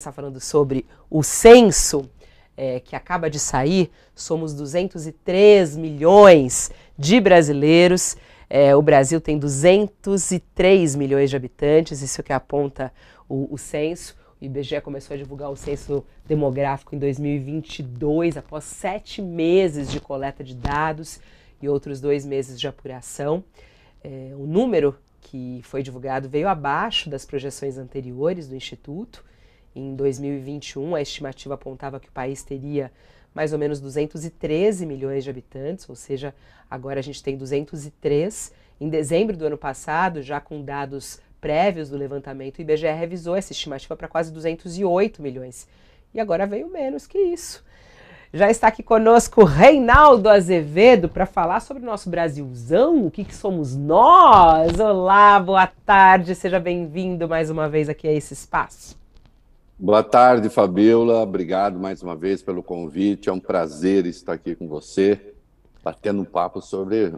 está falando sobre o censo é, que acaba de sair, somos 203 milhões de brasileiros. É, o Brasil tem 203 milhões de habitantes, isso que aponta o, o censo. O IBGE começou a divulgar o censo demográfico em 2022, após sete meses de coleta de dados e outros dois meses de apuração. É, o número que foi divulgado veio abaixo das projeções anteriores do Instituto. Em 2021, a estimativa apontava que o país teria mais ou menos 213 milhões de habitantes, ou seja, agora a gente tem 203. Em dezembro do ano passado, já com dados prévios do levantamento, o IBGE revisou essa estimativa para quase 208 milhões. E agora veio menos que isso. Já está aqui conosco Reinaldo Azevedo para falar sobre o nosso Brasilzão, o que, que somos nós. Olá, boa tarde, seja bem-vindo mais uma vez aqui a esse espaço. Boa tarde, Fabiola. Obrigado mais uma vez pelo convite. É um prazer estar aqui com você, batendo um papo sobre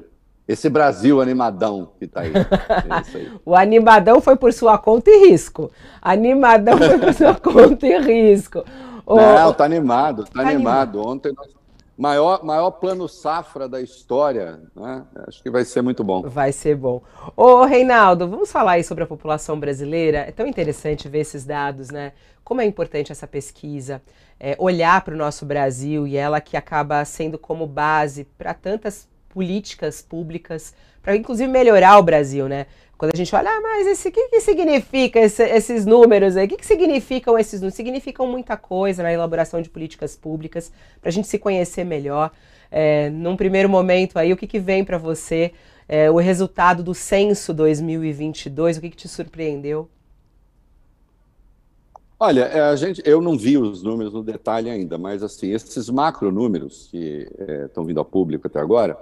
esse Brasil animadão que está aí. É o animadão foi por sua conta e risco. Animadão foi por sua conta e risco. Não, tá animado, tá, tá animado. animado. Ontem nós maior, maior plano safra da história. Né? Acho que vai ser muito bom. Vai ser bom. Ô, Reinaldo, vamos falar aí sobre a população brasileira. É tão interessante ver esses dados, né? Como é importante essa pesquisa, é, olhar para o nosso Brasil e ela que acaba sendo como base para tantas políticas públicas para inclusive melhorar o Brasil, né? Quando a gente olha, ah, mas esse que, que significa esse, esses números aí? O que, que significam esses números? Significam muita coisa na elaboração de políticas públicas, para a gente se conhecer melhor. É, num primeiro momento aí, o que, que vem para você? É, o resultado do censo 2022, o que, que te surpreendeu? Olha, é, a gente, eu não vi os números no detalhe ainda, mas assim, esses macro números que estão é, vindo ao público até agora,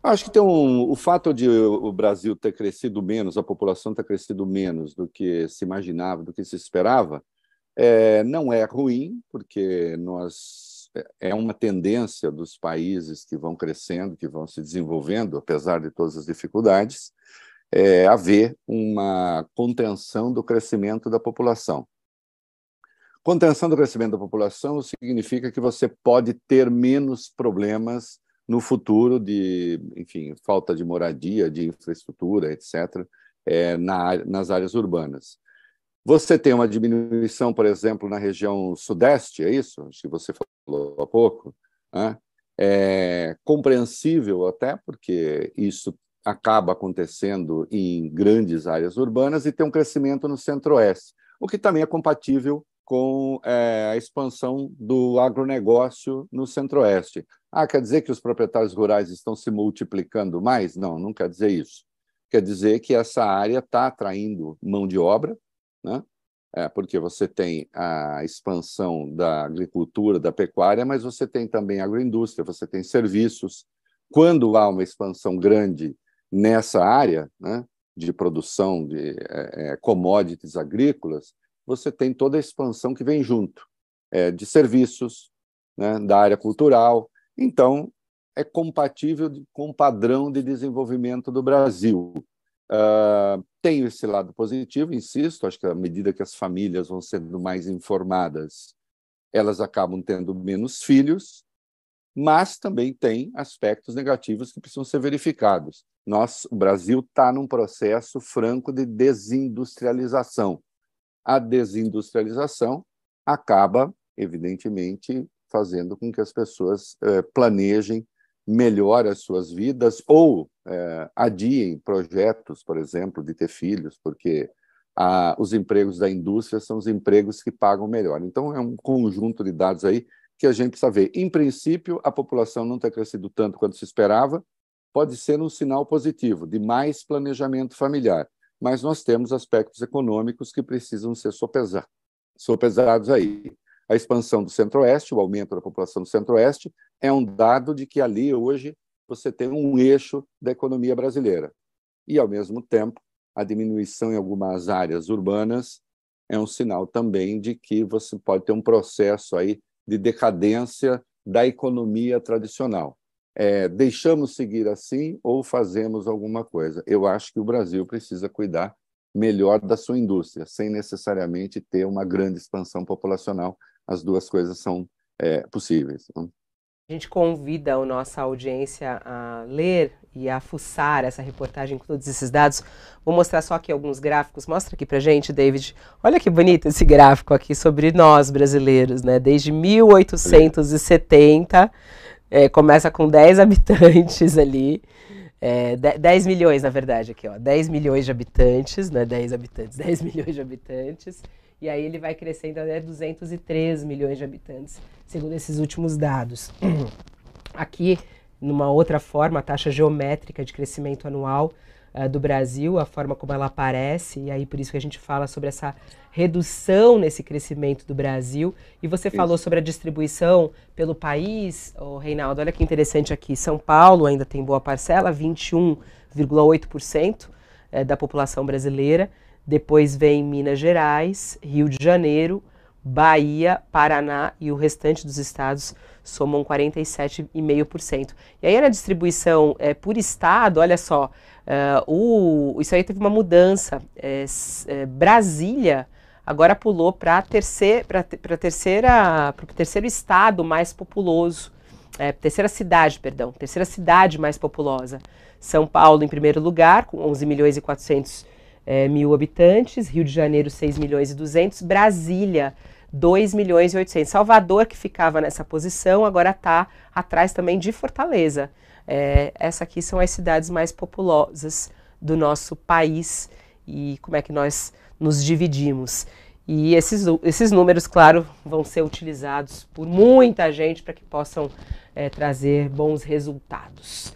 Acho que tem um, o fato de o Brasil ter crescido menos, a população ter crescido menos do que se imaginava, do que se esperava, é, não é ruim, porque nós é, é uma tendência dos países que vão crescendo, que vão se desenvolvendo, apesar de todas as dificuldades, é, haver uma contenção do crescimento da população. Contenção do crescimento da população significa que você pode ter menos problemas no futuro de, enfim, falta de moradia, de infraestrutura, etc., é, na, nas áreas urbanas. Você tem uma diminuição, por exemplo, na região sudeste, é isso? Acho que você falou há pouco. Né? É compreensível até, porque isso acaba acontecendo em grandes áreas urbanas e tem um crescimento no centro-oeste, o que também é compatível com é, a expansão do agronegócio no Centro-Oeste. Ah, quer dizer que os proprietários rurais estão se multiplicando mais? Não, não quer dizer isso. Quer dizer que essa área está atraindo mão de obra, né? É, porque você tem a expansão da agricultura, da pecuária, mas você tem também agroindústria, você tem serviços. Quando há uma expansão grande nessa área né, de produção de é, é commodities agrícolas, você tem toda a expansão que vem junto, é, de serviços, né, da área cultural. Então, é compatível com o padrão de desenvolvimento do Brasil. Uh, ah, tem esse lado positivo, insisto, acho que à medida que as famílias vão sendo mais informadas, elas acabam tendo menos filhos, mas também tem aspectos negativos que precisam ser verificados. Nós, o Brasil está num processo franco de desindustrialização a desindustrialização acaba, evidentemente, fazendo com que as pessoas eh, planejem melhor as suas vidas ou eh, adiem projetos, por exemplo, de ter filhos, porque os empregos da indústria são os empregos que pagam melhor. Então, é um conjunto de dados aí que a gente precisa ver. Em princípio, a população não tem crescido tanto quanto se esperava, pode ser um sinal positivo de mais planejamento familiar mas nós temos aspectos econômicos que precisam ser sopesados aí. A expansão do Centro-Oeste, o aumento da população do Centro-Oeste, é um dado de que ali hoje você tem um eixo da economia brasileira. E, ao mesmo tempo, a diminuição em algumas áreas urbanas é um sinal também de que você pode ter um processo aí de decadência da economia tradicional é, deixamos seguir assim ou fazemos alguma coisa. Eu acho que o Brasil precisa cuidar melhor da sua indústria, sem necessariamente ter uma grande expansão populacional. As duas coisas são é, possíveis. Né? A gente convida a nossa audiência a ler e a fuçar essa reportagem com todos esses dados. Vou mostrar só aqui alguns gráficos. Mostra aqui para gente, David. Olha que bonito esse gráfico aqui sobre nós brasileiros, né? Desde 1870 é, começa com 10 habitantes ali. É, 10 milhões, na verdade, aqui, ó. 10 milhões de habitantes, né 10 habitantes, 10 milhões de habitantes. E aí ele vai crescendo até 203 milhões de habitantes, segundo esses últimos dados. Aqui, numa outra forma, a taxa geométrica de crescimento anual uh, do Brasil, a forma como ela aparece, e aí por isso que a gente fala sobre essa redução nesse crescimento do Brasil. E você isso. falou sobre a distribuição pelo país, oh, Reinaldo, olha que interessante aqui, São Paulo ainda tem boa parcela, 21,8% eh, da população brasileira, depois vem Minas Gerais, Rio de Janeiro, Bahia, Paraná e o restante dos estados somam 47,5%. E aí na distribuição é, por estado, olha só, uh, o, isso aí teve uma mudança. É, é, Brasília agora pulou para terceir, terceira, o terceiro estado mais populoso, terceira cidade, perdão, terceira cidade mais populosa. São Paulo em primeiro lugar, com 11 milhões e 400 mil é, mil habitantes, Rio de Janeiro 6 milhões e 200, Brasília 2 milhões e 800. Salvador, que ficava nessa posição, agora está atrás também de Fortaleza. É, essa aqui são as cidades mais populosas do nosso país e como é que nós nos dividimos. E esses, esses números, claro, vão ser utilizados por muita gente para que possam é, trazer bons resultados.